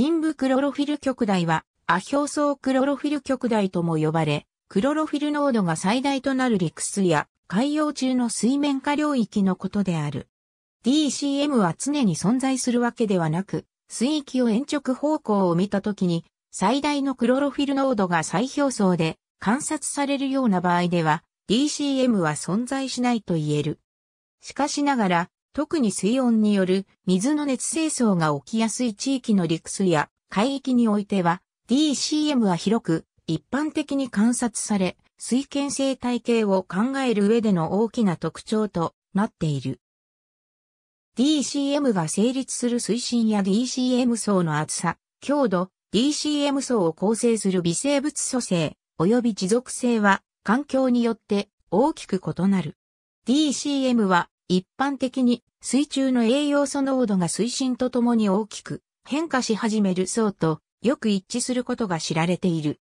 深部クロロフィル極大は、ア表層クロロフィル極大とも呼ばれ、クロロフィル濃度が最大となる陸水や海洋中の水面下領域のことである。DCM は常に存在するわけではなく、水域を延直方向を見たときに、最大のクロロフィル濃度が再表層で観察されるような場合では、DCM は存在しないと言える。しかしながら、特に水温による水の熱清掃が起きやすい地域の陸水や海域においては DCM は広く一般的に観察され、水圏生態系を考える上での大きな特徴となっている。DCM が成立する水深や DCM 層の厚さ、強度、DCM 層を構成する微生物組成、及び持続性は環境によって大きく異なる。DCM は一般的に水中の栄養素濃度が水深とともに大きく変化し始める層とよく一致することが知られている。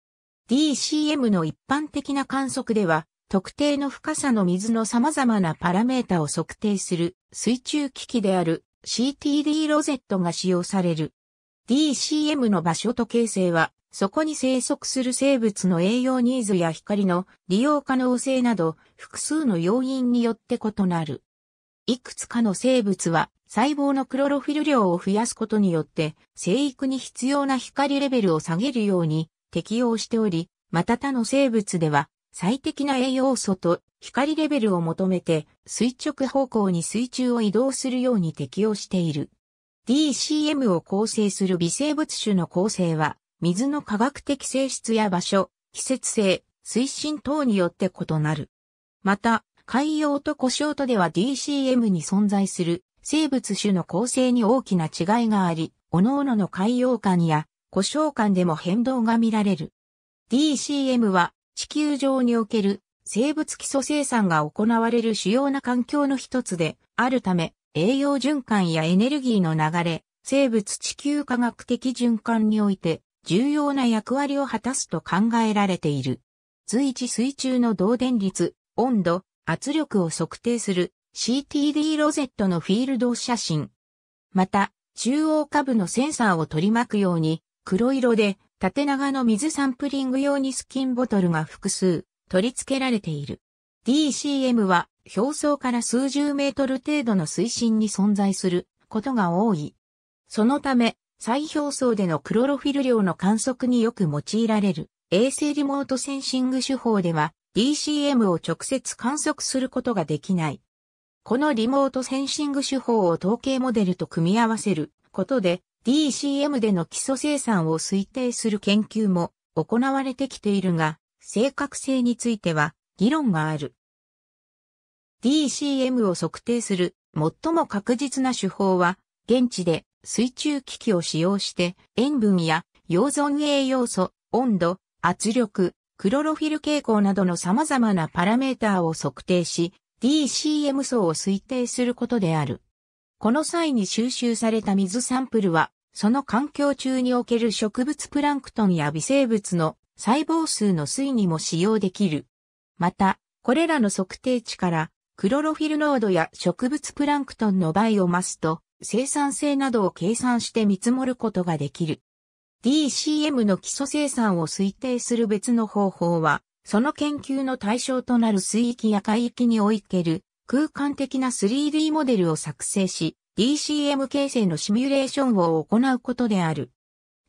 DCM の一般的な観測では、特定の深さの水の様々なパラメータを測定する水中機器である CTD ロゼットが使用される。DCM の場所と形成は、そこに生息する生物の栄養ニーズや光の利用可能性など、複数の要因によって異なる。いくつかの生物は細胞のクロロフィル量を増やすことによって生育に必要な光レベルを下げるように適用しており、また他の生物では最適な栄養素と光レベルを求めて垂直方向に水中を移動するように適用している。DCM を構成する微生物種の構成は水の科学的性質や場所、季節性、水深等によって異なる。また、海洋と故障とでは DCM に存在する生物種の構成に大きな違いがあり、各々の海洋間や故障間でも変動が見られる。DCM は地球上における生物基礎生産が行われる主要な環境の一つであるため、栄養循環やエネルギーの流れ、生物地球科学的循環において重要な役割を果たすと考えられている。随一水中の導電率、温度、圧力を測定する CTD ロゼットのフィールド写真。また、中央下部のセンサーを取り巻くように、黒色で縦長の水サンプリング用にスキンボトルが複数取り付けられている。DCM は表層から数十メートル程度の水深に存在することが多い。そのため、再表層でのクロロフィル量の観測によく用いられる衛星リモートセンシング手法では DCM を直接観測することができない。このリモートセンシング手法を統計モデルと組み合わせることで DCM での基礎生産を推定する研究も行われてきているが、正確性については議論がある。DCM を測定する最も確実な手法は、現地で水中機器を使用して塩分や溶存栄養素、温度、圧力、クロロフィル傾向などの様々なパラメーターを測定し、DCM 層を推定することである。この際に収集された水サンプルは、その環境中における植物プランクトンや微生物の細胞数の推にも使用できる。また、これらの測定値から、クロロフィル濃度や植物プランクトンの倍を増すと生産性などを計算して見積もることができる。DCM の基礎生産を推定する別の方法は、その研究の対象となる水域や海域における空間的な 3D モデルを作成し、DCM 形成のシミュレーションを行うことである。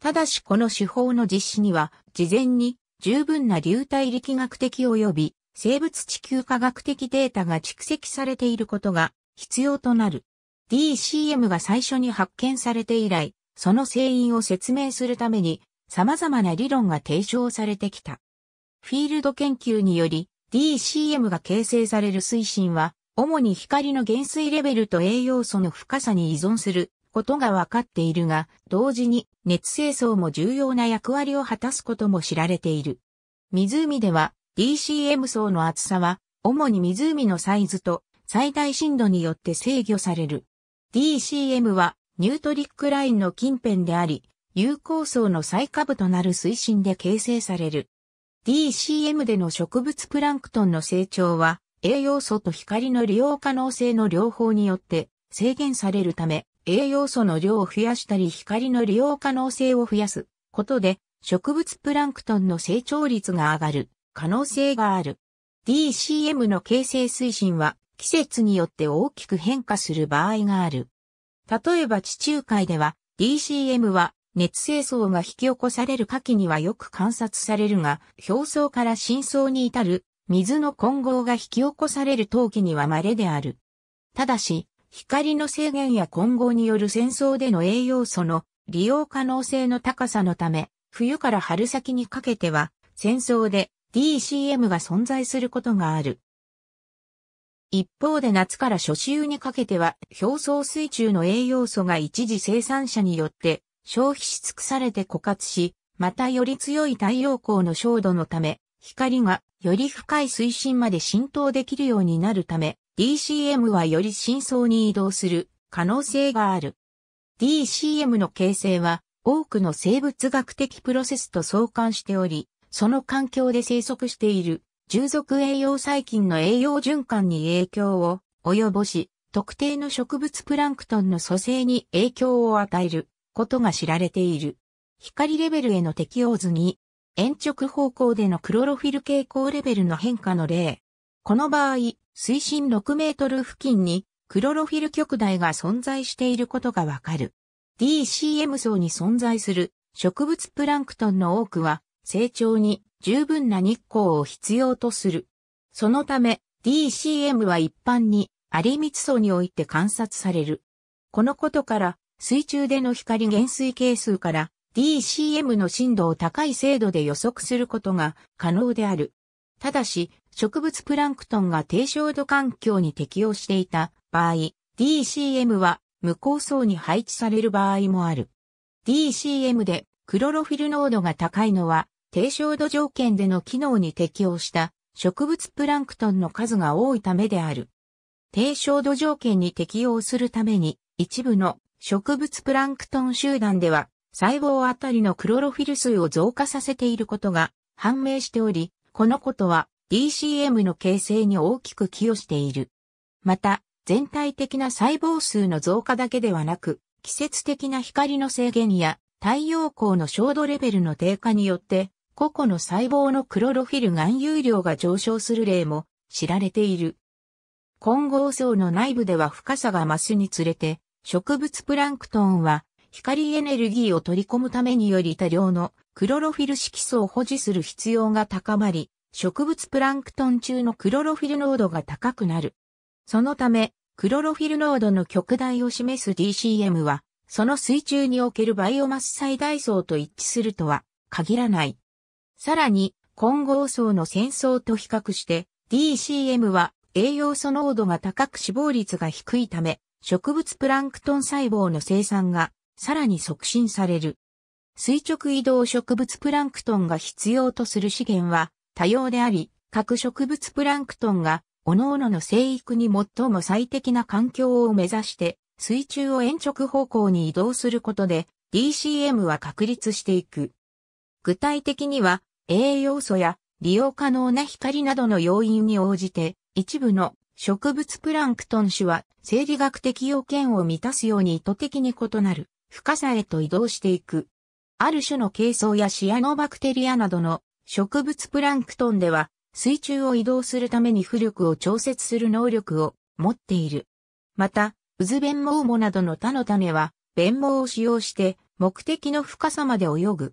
ただしこの手法の実施には、事前に十分な流体力学的及び生物地球科学的データが蓄積されていることが必要となる。DCM が最初に発見されて以来、その成因を説明するために様々な理論が提唱されてきた。フィールド研究により DCM が形成される水深は主に光の減衰レベルと栄養素の深さに依存することが分かっているが、同時に熱清掃も重要な役割を果たすことも知られている。湖では DCM 層の厚さは主に湖のサイズと最大深度によって制御される。DCM はニュートリックラインの近辺であり、有効層の最下部となる水深で形成される。DCM での植物プランクトンの成長は、栄養素と光の利用可能性の両方によって制限されるため、栄養素の量を増やしたり光の利用可能性を増やすことで、植物プランクトンの成長率が上がる可能性がある。DCM の形成推進は季節によって大きく変化する場合がある。例えば地中海では DCM は熱清掃が引き起こされる下記にはよく観察されるが、表層から深層に至る水の混合が引き起こされる陶器には稀である。ただし、光の制限や混合による戦争での栄養素の利用可能性の高さのため、冬から春先にかけては戦争で DCM が存在することがある。一方で夏から初秋にかけては表層水中の栄養素が一時生産者によって消費し尽くされて枯渇し、またより強い太陽光の照度のため、光がより深い水深まで浸透できるようになるため、DCM はより深層に移動する可能性がある。DCM の形成は多くの生物学的プロセスと相関しており、その環境で生息している従属栄養細菌の栄養循環に影響を及ぼし、特定の植物プランクトンの蘇生に影響を与えることが知られている。光レベルへの適応図に、延直方向でのクロロフィル傾向レベルの変化の例。この場合、水深6メートル付近にクロロフィル極大が存在していることがわかる。DCM 層に存在する植物プランクトンの多くは成長に十分な日光を必要とする。そのため DCM は一般にアミ密層において観察される。このことから水中での光減衰係数から DCM の振度を高い精度で予測することが可能である。ただし、植物プランクトンが低照度環境に適応していた場合、DCM は無効層に配置される場合もある。DCM でクロロフィル濃度が高いのは低照度条件での機能に適応した植物プランクトンの数が多いためである。低照度条件に適応するために、一部の植物プランクトン集団では、細胞あたりのクロロフィル数を増加させていることが判明しており、このことは DCM の形成に大きく寄与している。また、全体的な細胞数の増加だけではなく、季節的な光の制限や太陽光の照度レベルの低下によって個々の細胞のクロロフィル含有量が上昇する例も知られている。混合層の内部では深さが増すにつれて、植物プランクトンは光エネルギーを取り込むためにより多量のクロロフィル色素を保持する必要が高まり、植物プランクトン中のクロロフィル濃度が高くなる。そのため、クロロフィル濃度の極大を示す DCM は、その水中におけるバイオマス最大層と一致するとは限らない。さらに、混合層の戦争と比較して、DCM は栄養素濃度が高く死亡率が低いため、植物プランクトン細胞の生産がさらに促進される。垂直移動植物プランクトンが必要とする資源は多様であり、各植物プランクトンが各々の生育に最も最適な環境を目指して水中を延直方向に移動することで DCM は確立していく。具体的には栄養素や利用可能な光などの要因に応じて、一部の植物プランクトン種は生理学的要件を満たすように意図的に異なる深さへと移動していく。ある種の軽藻やシアノバクテリアなどの植物プランクトンでは水中を移動するために浮力を調節する能力を持っている。また、渦弁網モウモなどの他の種は、弁毛を使用して目的の深さまで泳ぐ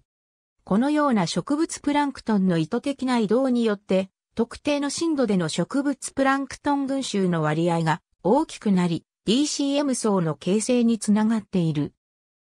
このような植物プランクトンの意図的な移動によって、特定の深度での植物プランクトン群衆の割合が大きくなり、DCM 層の形成につながっている。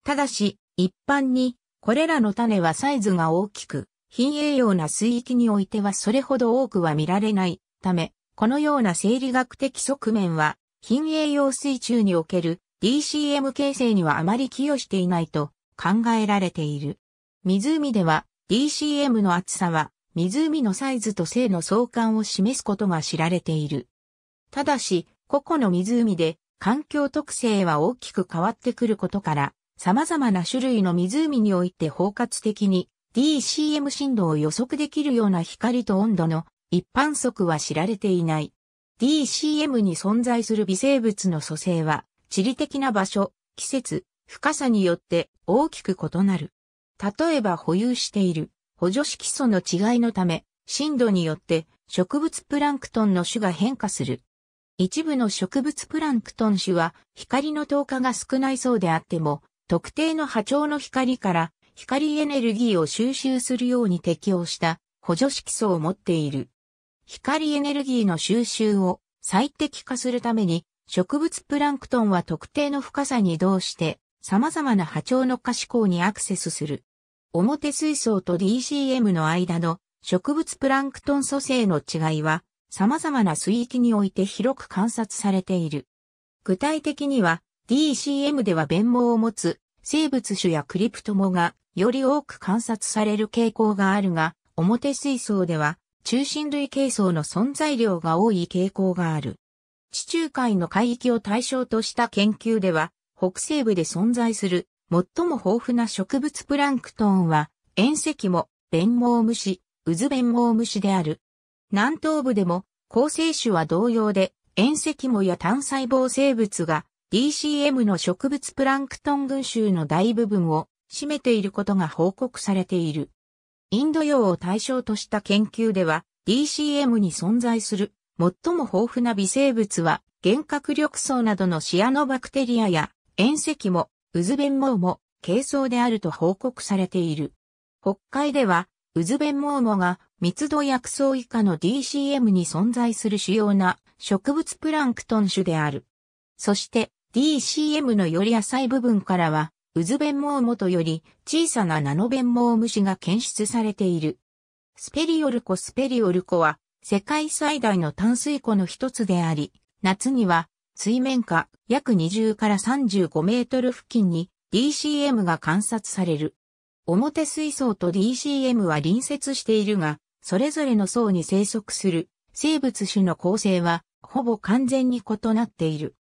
ただし、一般に、これらの種はサイズが大きく、貧栄養な水域においてはそれほど多くは見られないため、このような生理学的側面は、貧栄養水中における DCM 形成にはあまり寄与していないと考えられている。湖では DCM の厚さは湖のサイズと性の相関を示すことが知られている。ただし、個々の湖で環境特性は大きく変わってくることから、様々な種類の湖において包括的に DCM 振動を予測できるような光と温度の一般則は知られていない。DCM に存在する微生物の組成は地理的な場所、季節、深さによって大きく異なる。例えば保有している補助色素の違いのため、深度によって植物プランクトンの種が変化する。一部の植物プランクトン種は光の透過が少ないそうであっても、特定の波長の光から光エネルギーを収集するように適応した補助色素を持っている。光エネルギーの収集を最適化するために植物プランクトンは特定の深さに移動して様々な波長の可視光にアクセスする。表水槽と DCM の間の植物プランクトン組成の違いは様々な水域において広く観察されている。具体的には DCM では弁毛を持つ生物種やクリプトモがより多く観察される傾向があるが、表水槽では中心類形層の存在量が多い傾向がある。地中海の海域を対象とした研究では、北西部で存在する最も豊富な植物プランクトンは、遠石も、弁毛虫、渦弁毛虫である。南東部でも、構成種は同様で、遠石もや単細胞生物が、DCM の植物プランクトン群衆の大部分を占めていることが報告されている。インド洋を対象とした研究では、DCM に存在する最も豊富な微生物は、原核緑層などのシアノバクテリアや、遠石も、ウズベンモウも軽装であると報告されている。北海では、ウズベンモウモが密度薬草以下の DCM に存在する主要な植物プランクトン種である。そして DCM のより浅い部分からは、ウズベンモウモとより小さなナノベンモウムシが検出されている。スペリオルコスペリオルコは世界最大の淡水湖の一つであり、夏には水面下約20から35メートル付近に DCM が観察される。表水槽と DCM は隣接しているが、それぞれの層に生息する生物種の構成はほぼ完全に異なっている。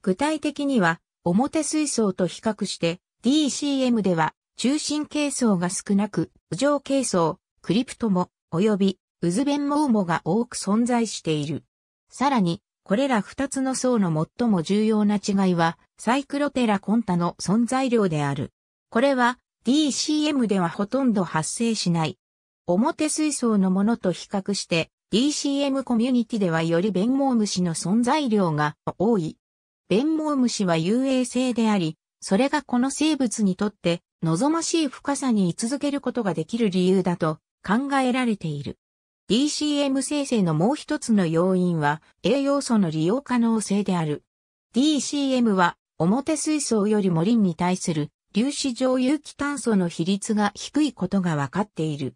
具体的には、表水槽と比較して DCM では中心形層が少なく、浮上形層、クリプトも、及び、渦弁ウもが多く存在している。さらに、これら二つの層の最も重要な違いは、サイクロテラコンタの存在量である。これは DCM ではほとんど発生しない。表水槽のものと比較して、DCM コミュニティではより弁ム虫の存在量が多い。弁ム虫は遊泳性であり、それがこの生物にとって望ましい深さに居続けることができる理由だと考えられている。DCM 生成のもう一つの要因は、栄養素の利用可能性である。DCM は、表水槽よりもリンに対する粒子状有機炭素の比率が低いことが分かっている。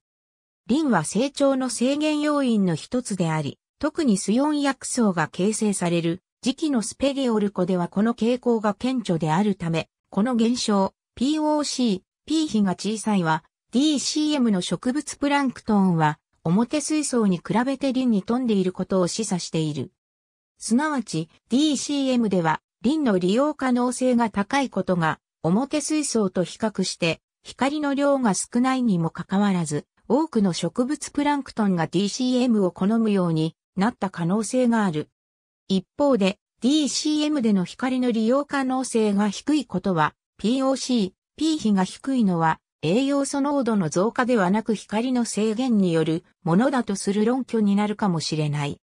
リンは成長の制限要因の一つであり、特にスヨン薬草が形成される時期のスペゲオルコではこの傾向が顕著であるため、この現象、POC、P 比が小さいは、DCM の植物プランクトンは表水槽に比べてリンに富んでいることを示唆している。すなわち DCM ではリンの利用可能性が高いことが表水槽と比較して光の量が少ないにもかかわらず多くの植物プランクトンが DCM を好むようになった可能性がある。一方で DCM での光の利用可能性が低いことは POC、P 比が低いのは栄養素濃度の増加ではなく光の制限によるものだとする論拠になるかもしれない。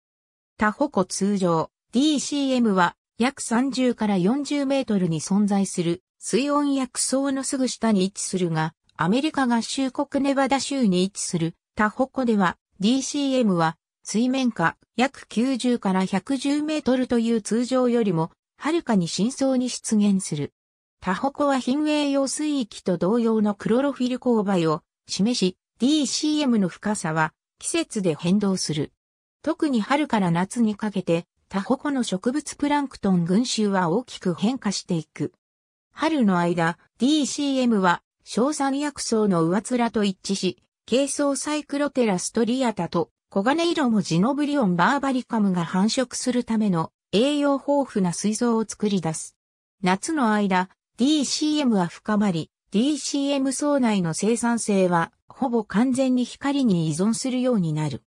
他方護通常 DCM は約30から40メートルに存在する水温薬草のすぐ下に位置するが、アメリカ合衆国ネバダ州に位置する他方護では DCM は水面下約90から110メートルという通常よりもはるかに深層に出現する。タホコは品栄用水域と同様のクロロフィル勾配を示し、DCM の深さは季節で変動する。特に春から夏にかけて、タホコの植物プランクトン群衆は大きく変化していく。春の間、DCM は、小山薬草の上面と一致し、軽層サイクロテラストリアタと、黄金色もジノブリオンバーバリカムが繁殖するための栄養豊富な水槽を作り出す。夏の間、DCM は深まり、DCM 層内の生産性はほぼ完全に光に依存するようになる。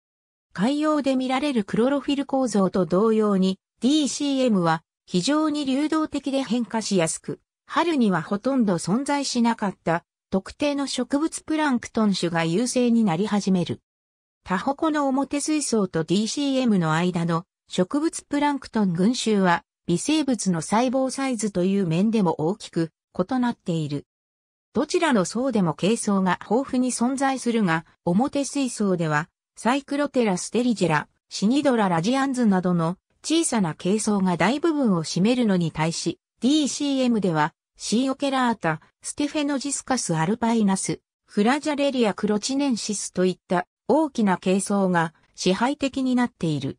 海洋で見られるクロロフィル構造と同様に DCM は非常に流動的で変化しやすく、春にはほとんど存在しなかった特定の植物プランクトン種が優勢になり始める。タホコの表水槽と DCM の間の植物プランクトン群衆は微生物の細胞サイズという面でも大きく異なっている。どちらの層でも形相が豊富に存在するが、表水槽では、サイクロテラステリジェラ、シニドララジアンズなどの小さな形相が大部分を占めるのに対し、DCM では、シーオケラータ、ステフェノジスカスアルパイナス、フラジャレリアクロチネンシスといった大きな形相が支配的になっている。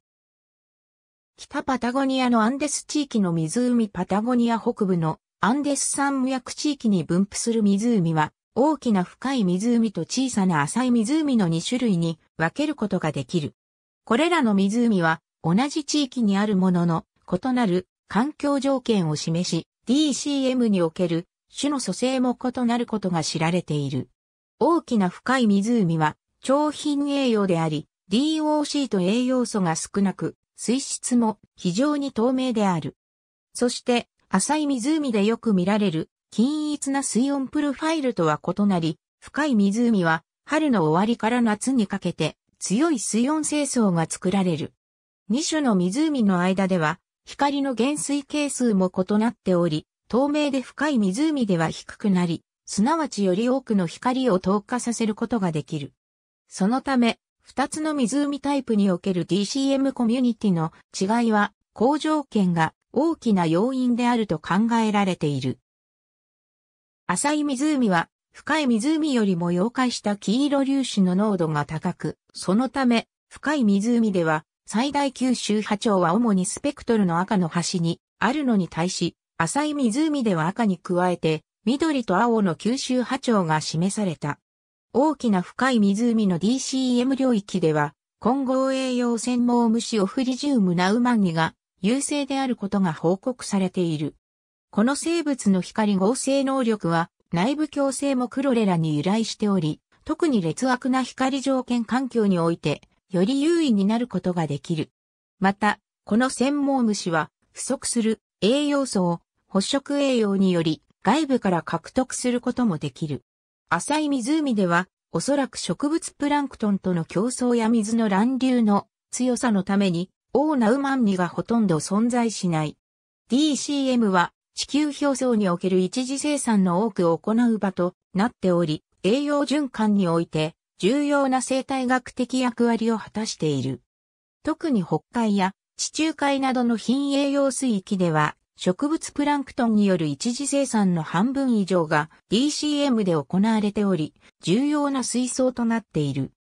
北パタゴニアのアンデス地域の湖パタゴニア北部のアンデス山脈地域に分布する湖は大きな深い湖と小さな浅い湖の2種類に分けることができる。これらの湖は同じ地域にあるものの異なる環境条件を示し DCM における種の組成も異なることが知られている。大きな深い湖は超品栄養であり DOC と栄養素が少なく水質も非常に透明である。そして、浅い湖でよく見られる均一な水温プロファイルとは異なり、深い湖は春の終わりから夏にかけて強い水温清掃が作られる。二種の湖の間では光の減衰係数も異なっており、透明で深い湖では低くなり、すなわちより多くの光を透過させることができる。そのため、二つの湖タイプにおける DCM コミュニティの違いは、好条件が大きな要因であると考えられている。浅い湖は、深い湖よりも溶解した黄色粒子の濃度が高く、そのため、深い湖では、最大吸収波長は主にスペクトルの赤の端にあるのに対し、浅い湖では赤に加えて、緑と青の吸収波長が示された。大きな深い湖の DCM 領域では、混合栄養専門虫オフリジウムナウマンギが優勢であることが報告されている。この生物の光合成能力は内部共生もクロレラに由来しており、特に劣悪な光条件環境において、より優位になることができる。また、この専門虫は不足する栄養素を捕食栄養により外部から獲得することもできる。浅い湖では、おそらく植物プランクトンとの競争や水の乱流の強さのために、オーナウマンニがほとんど存在しない。DCM は地球表層における一次生産の多くを行う場となっており、栄養循環において重要な生態学的役割を果たしている。特に北海や地中海などの貧栄養水域では植物プランクトンによる一次生産の半分以上が DCM で行われており、重要な水槽となっている。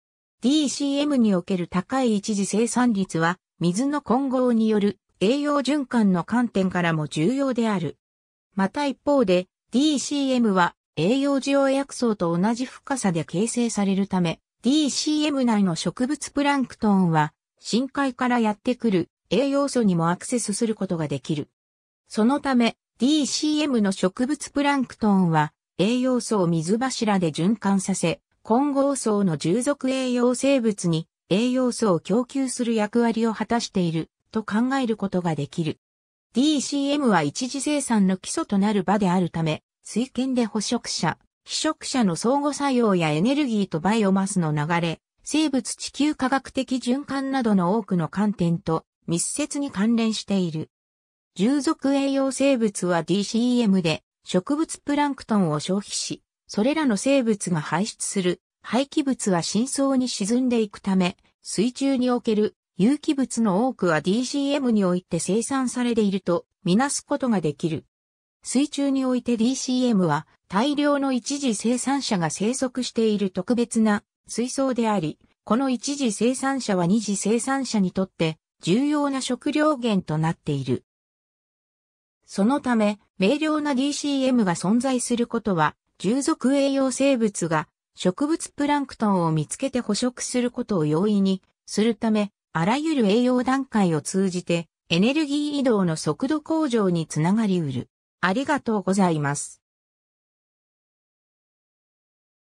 DCM における高い一次生産率は、水の混合による栄養循環の観点からも重要である。また一方で、DCM は栄養需要薬草と同じ深さで形成されるため、DCM 内の植物プランクトンは、深海からやってくる栄養素にもアクセスすることができる。そのため DCM の植物プランクトンは栄養素を水柱で循環させ、混合層の従属栄養生物に栄養素を供給する役割を果たしていると考えることができる。DCM は一次生産の基礎となる場であるため、水圏で捕食者、被食者の相互作用やエネルギーとバイオマスの流れ、生物地球科学的循環などの多くの観点と密接に関連している。従属栄養生物は DCM で植物プランクトンを消費し、それらの生物が排出する廃棄物は深層に沈んでいくため、水中における有機物の多くは DCM において生産されているとみなすことができる。水中において DCM は大量の一次生産者が生息している特別な水槽であり、この一次生産者は二次生産者にとって重要な食料源となっている。そのため、明瞭な DCM が存在することは、従属栄養生物が植物プランクトンを見つけて捕食することを容易にするため、あらゆる栄養段階を通じてエネルギー移動の速度向上につながりうる。ありがとうございます。